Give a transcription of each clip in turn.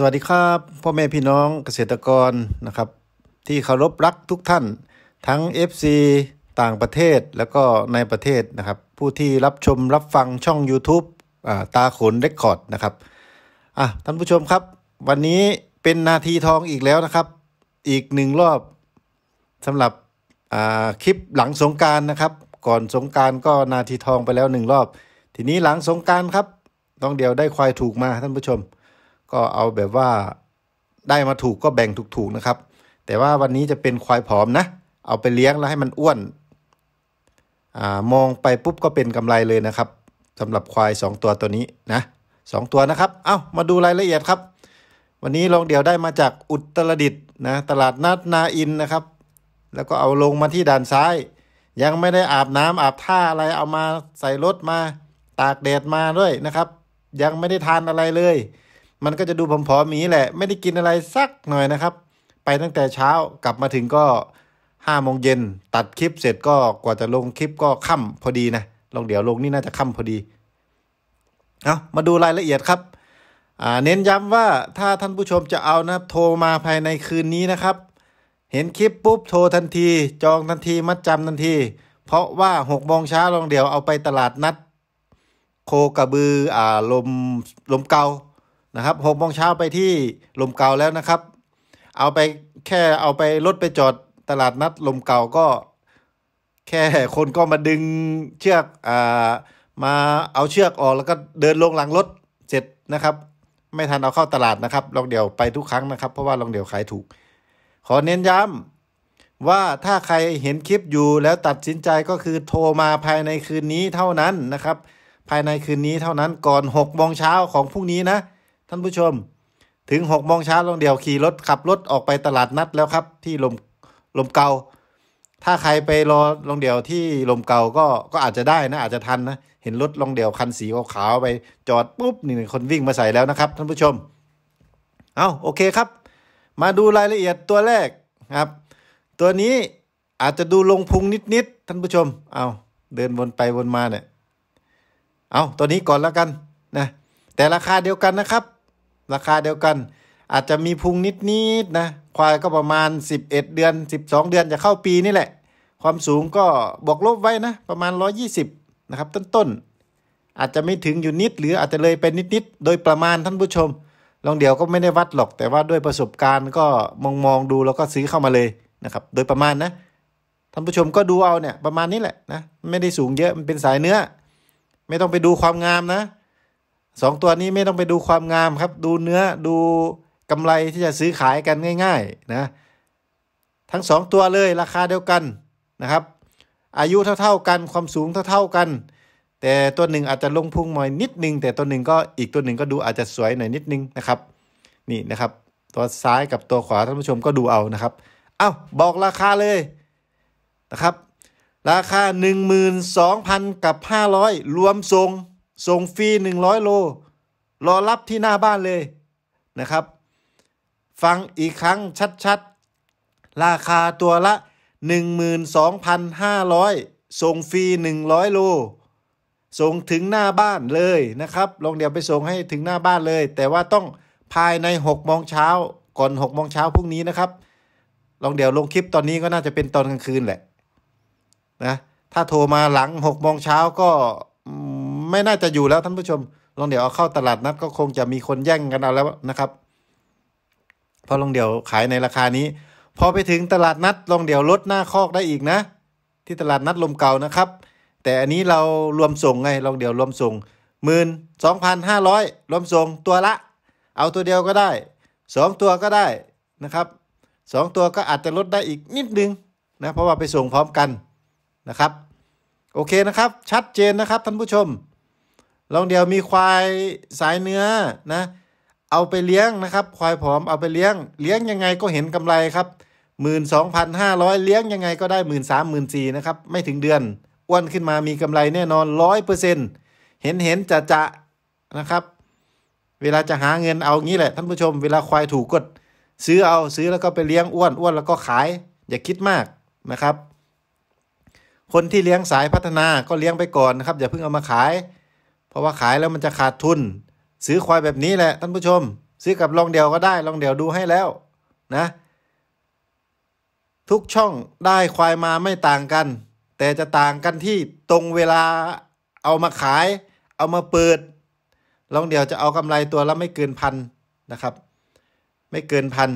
สวัสดีครับ พ่อแม่พี่น้องเกษตรกรนะครับที่เคารพรักทุกท่าน ทั้ง FC ต่างประเทศแล้วก็ในประเทศนะครับผู้ที่รับชมรับฟังช่อง YouTube ตาขนเรคคอร์ดนะครับอ่ะท่านผู้ชมครับ วันนี้เป็นนาทีทองอีกแล้วนะครับ อีกหนึ่งรอบสำหรับคลิปหลังสงการนะครับก่อนสงการก็นาทีทองไปแล้วหนึ่งรอบ ทีนี้หลังสงการครับ ต้องเดียวได้ควายถูกมาท่านผู้ชมก็เอาแบบว่าได้มาถูกก็แบ่งถูกๆนะครับ แต่ว่าวันนี้จะเป็นควายผอมนะ เอาไปเลี้ยงแล้วให้มันอ้วนอมองไปปุ๊บก็เป็นกำไรเลยนะครับ สำหรับควาย 2 ตัวตัวนี้นะสตัวนะครับ เอา้ามาดูรายละเอียดครับ วันนี้ลองเดี่ยวได้มาจากอุตรดิตถ์นะตลาดนัดนาอินนะครับ แล้วก็เอาลงมาที่ด่านซ้าย ยังไม่ได้อาบน้ำอาบท่าอะไรเอามาใส่รถมาตากแดดมาด้วยนะครับ ยังไม่ได้ทานอะไรเลยมันก็จะดูผอมๆมีแหละไม่ได้กินอะไรสักหน่อยนะครับ ไปตั้งแต่เช้ากลับมาถึงก็ห้าโมงเย็นตัดคลิปเสร็จก็กว่าจะลงคลิปก็ค่ำพอดีนะลองเดี๋ยวลงนี่น่าจะค่ำพอดีเอามาดูรายละเอียดครับเน้นย้ำว่าถ้าท่านผู้ชมจะเอานะโทรมาภายในคืนนี้นะครับ เห็นคลิปปุ๊บโทรทันที จองทันทีมัดจำทันที เพราะว่าหกโมงเช้าลองเดี๋ยวเอาไปตลาดนัด โคกระบืออ่าลมลมเกานะครับหกโมงเช้าไปที่ลมเก่าแล้วนะครับ เอาไปแค่เอาไปรถไปจอดตลาดนัดลมเก่าก็ แค่คนก็มาดึงเชือกอ่ามาเอาเชือกออก แล้วก็เดินลงหลังรถเสร็จนะครับ ไม่ทันเอาเข้าตลาดนะครับ ลองเดี่ยวไปทุกครั้งนะครับเพราะว่าลองเดี่ยวขายถูกขอเน้นย้ำว่าถ้าใครเห็นคลิปอยู่แล้วตัดสินใจก็คือโทรมาภายในคืนนี้เท่านั้นนะครับ ภายในคืนนี้เท่านั้นก่อน6กโมงเช้าของพรุ่งนี้นะท่านผู้ชมถึงหกโมงเช้าลงเดียวขี่รถขับรถออกไปตลาดนัดแล้วครับ ที่ลมลมเกาถ้าใครไปรอลงเดียวที่ลมเกาก็ก็อาจจะได้นะ อาจจะทันนะเห็นรถลงเดียวคันสีขาวไปจอดปุ๊บนี่คนวิ่งมาใส่แล้วนะครับท่านผู้ชมเอาโอเคครับ มาดูรายละเอียดตัวแรกครับ ตัวนี้อาจจะดูลงพุงนิดๆท่านผู้ชมเอาเดินวนไปวนมาเนี่ยเอาตัวนี้ก่อนแล้วกันนะแต่ราคาเดียวกันนะครับราคาเดียวกัน อาจจะมีพุงนิดๆนนะควายก็ประมาณ 11 เดือน 12 เดือนจะเข้าปีนี่แหละ ความสูงก็บวกลบไว้นะประมาณ120นะครับต้นๆอาจจะไม่ถึงอยู่นิดหรืออาจจะเลยไปนิดๆโดยประมาณท่านผู้ชม ลองเดี๋ยวก็ไม่ได้วัดหรอก แต่ว่าด้วยประสบการณ์ก็มองมองดูแล้วก็ซื้อเข้ามาเลยนะครับ โดยประมาณนะท่านผู้ชมก็ดูเอาเนี่ยประมาณนี้แหละนะไม่ได้สูงเยอะมันเป็นสายเนื้อ ไม่ต้องไปดูความงามนะสองตัวนี้ไม่ต้องไปดูความงามครับดูเนื้อดูกำไรที่จะซื้อขายกันง่ายๆนะทั้งสองตัวเลยราคาเดียวกันนะครับ อายุเท่าๆกัน ความสูงเท่าๆกัน แต่ตัวหนึ่งอาจจะลงพุงหน่อยนิดนึง แต่ตัวหนึ่งก็อีกตัวหนึ่งก็ดูอาจจะสวยหน่อยนิดนึงนะครับนี่นะครับ ตัวซ้ายกับตัวขวาท่านผู้ชมก็ดูเอานะครับ เอา้า บอกราคาเลยนะครับราคา 12,000กับ500รวมทรงส่งฟรี 100 โล รอรับที่หน้าบ้านเลยนะครับ ฟังอีกครั้งชัดๆราคาตัวละ 12,500ส่งฟรี100 โลส่งถึงหน้าบ้านเลยนะครับลองเดี๋ยวไปส่งให้ถึงหน้าบ้านเลย แต่ว่าต้องภายใน6โมงเช้าก่อน6โมงเช้าพรุ่งนี้นะครับ ลองเดี๋ยวลงคลิปตอนนี้ก็น่าจะเป็นตอนกลางคืนแหละ นะ ถ้าโทรมาหลัง6โมงเช้าก็ไม่น่าจะอยู่แล้วท่านผู้ชม ลองเดี๋ยวเอาเข้าตลาดนัดก็คงจะมีคนแย่งกันเอาแล้วนะครับพอลองเดี๋ยวขายในราคานี้พอไปถึงตลาดนัดลองเดี๋ยวลดหน้าคอกได้อีกนะ ที่ตลาดนัดลมเก่านะครับ แต่อันนี้เรารวมส่งไงลองเดี๋ยวรวมส่งหมื่นสองพันห้าร้อยรวมส่งตัวละ เอาตัวเดียวก็ได้สองตัวก็ได้นะครับสองตัวก็อาจจะลดได้อีกนิดนึงนะเพราะว่าไปส่งพร้อมกันนะครับโอเคนะครับชัดเจนนะครับท่านผู้ชมลองเดียวมีควายสายเนื้อนะ เอาไปเลี้ยงนะครับ ควายผอมเอาไปเลี้ยง เลี้ยงยังไงก็เห็นกำไรครับหมื่นสองพันห้าร้อยเลี้ยงยังไงก็ได้หมื่นสามหมื่นสี่นะครับไม่ถึงเดือนอ้วนขึ้นมามีกำไรแน่นอนร้อยเปอร์เซ็นเห็นเห็นจะจะนะครับ เวลาจะหาเงินเอางี้แหละท่านผู้ชมเวลาควายถูกกดซื้อเอาซื้อแล้วก็ไปเลี้ยงอ้วนอ้วนแล้วก็ขาย อย่าคิดมากนะครับ คนที่เลี้ยงสายพัฒนา ก็เลี้ยงไปก่อนนะครับอย่าเพิ่งเอามาขายเพราะว่าขายแล้วมันจะขาดทุน ซื้อควายแบบนี้แหละท่านผู้ชม ซื้อกับลองเดียวก็ได้ลองเดียวดูให้แล้วนะ ทุกช่องได้ควายมาไม่ต่างกัน แต่จะต่างกันที่ตรงเวลาเอามาขาย เอามาเปิด ลองเดียวจะเอากำไรตัวละไม่เกินพันนะครับ ไม่เกินพัน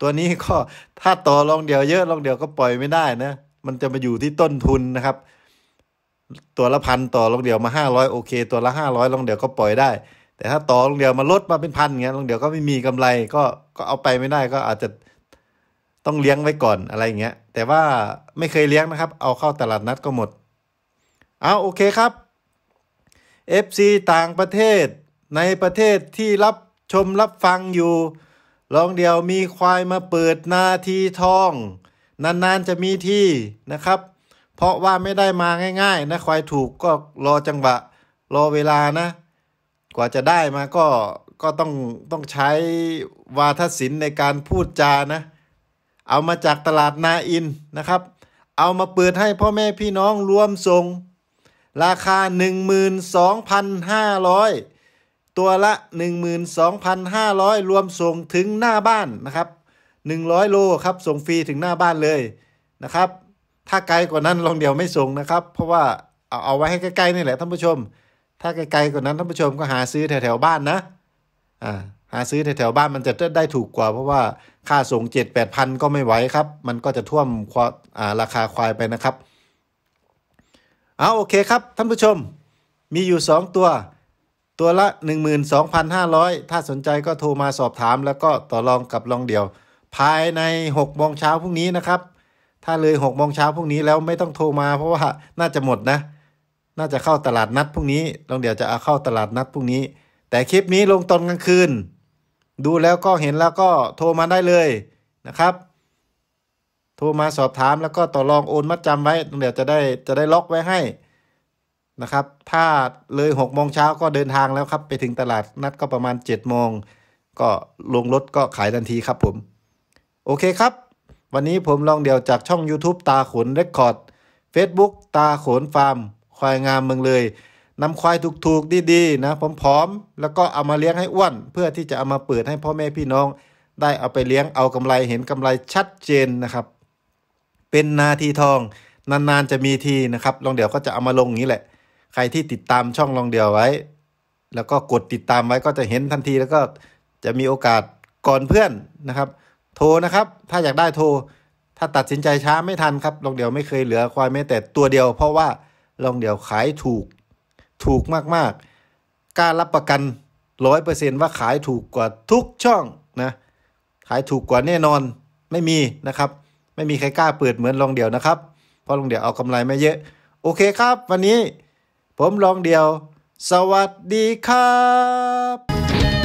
ตัวนี้ก็ถ้าต่อลองเดียวเยอะลองเดียวก็ปล่อยไม่ได้นะ มันจะมาอยู่ที่ต้นทุนนะครับตัวละพันต่อลงเดียวมาห้าร้อยโอเค ตัวละห้าร้อยลงเดียวก็ปล่อยได้ แต่ถ้าต่อลงเดียวมาลดมาเป็นพันเงี้ยลงเดียวก็ไม่มีกำไรก็ก็เอาไปไม่ได้ก็อาจจะต้องเลี้ยงไว้ก่อนอะไรเงี้ยแต่ว่าไม่เคยเลี้ยงนะครับ เอาเข้าตลาดนัดก็หมดเอาโอเคครับ FC ต่างประเทศในประเทศที่รับชมรับฟังอยู่ลองเดียวมีควายมาเปิดนาทีทองนานๆจะมีที่นะครับเพราะว่าไม่ได้มาง่าย ๆ นะ ควายถูกก็รอจังหวะรอเวลานะ กว่าจะได้มาก็ก็ต้องต้องใช้วาทศิลป์ในการพูดจานะ เอามาจากตลาดนาอินนะครับ เอามาเปิดให้พ่อแม่พี่น้องรวมส่งราคา 12,500 ตัวละ 12,500 รวมส่งถึงหน้าบ้านนะครับ 100 โลครับ ส่งฟรีถึงหน้าบ้านเลยนะครับถ้าไกลกว่านั้นลองเดียวไม่ส่งนะครับ เพราะว่าเอาเอาไว้ให้ใกล้ๆนี่แหละท่านผู้ชม ถ้าไกลๆกว่านั้นท่านผู้ชมก็หาซื้อแถวๆบ้านนะอ่าหาซื้อแถวๆบ้านมันจะได้ถูกกว่าเพราะว่าค่าส่งเจ็ดแปดพันก็ไม่ไหวครับ มันก็จะท่วมควาราคาควายไปนะครับเอาโอเคครับท่านผู้ชมมีอยู่สองตัวตัวละหหหนนนึ่่งงมืสอพั้าร้อยถ้าสนใจก็โทรมาสอบถาม แล้วก็ต่อรองกับลองเดียว ภายในหกโมงเช้าพรุ่งนี้นะครับถ้าเลยหกโมงเช้าพรุ่งนี้แล้วไม่ต้องโทรมา เพราะว่าน่าจะหมดนะ น่าจะเข้าตลาดนัดพรุ่งนี้ลองเดี๋ยวจะเอาเข้าตลาดนัดพรุ่งนี้ แต่คลิปนี้ลงตอนกลางคืนดูแล้วก็เห็นแล้วก็โทรมาได้เลยนะครับ โทรมาสอบถามแล้วก็ต่อรองโอนมัดจำไว้ลองเดี๋ยวจะได้จะได้ล็อกไว้ให้นะครับ ถ้าเลยหกโมงเช้าก็เดินทางแล้วครับ ไปถึงตลาดนัดก็ประมาณเจ็ดโมงก็ลงรถก็ขายทันทีครับผม โอเคครับวันนี้ผมลองเดี่ยวจากช่อง YouTube ตาขนเรคคอร์ด Facebook ตาขนฟาร์ม ควายงามเมืองเลยนำควายถูกๆดีๆนะ พร้อมๆ แล้วก็เอามาเลี้ยงให้อ้วนเพื่อที่จะเอามาเปิดให้พ่อแม่พี่น้อง ได้เอาไปเลี้ยงเอากำไรเห็นกำไรชัดเจนนะครับ เป็นนาทีทอง นานๆ จะมีทีนะครับ ลองเดี่ยวก็จะเอามาลงอย่างนี้แหละ ใครที่ติดตามช่องลองเดี่ยวไว้ แล้วก็กดติดตามไว้ก็จะเห็นทันทีแล้วก็จะมีโอกาสก่อนเพื่อนนะครับโทรนะครับ ถ้าอยากได้โทร ถ้าตัดสินใจช้าไม่ทันครับ ลองเดียวไม่เคยเหลือควายแม้แต่ตัวเดียว เพราะว่าลองเดียวขายถูก ถูกมาก ๆกกล้ารับประกันร้อยเปอร์เซ็นต์ว่าขายถูกกว่าทุกช่องนะ ขายถูกกว่าแน่นอน ไม่มีนะครับ ไม่มีใครกล้าเปิดเหมือนลองเดียวนะครับ เพราะลองเดียวเอากำไรไม่เยอะ โอเคครับ วันนี้ผมลองเดียว สวัสดีครับ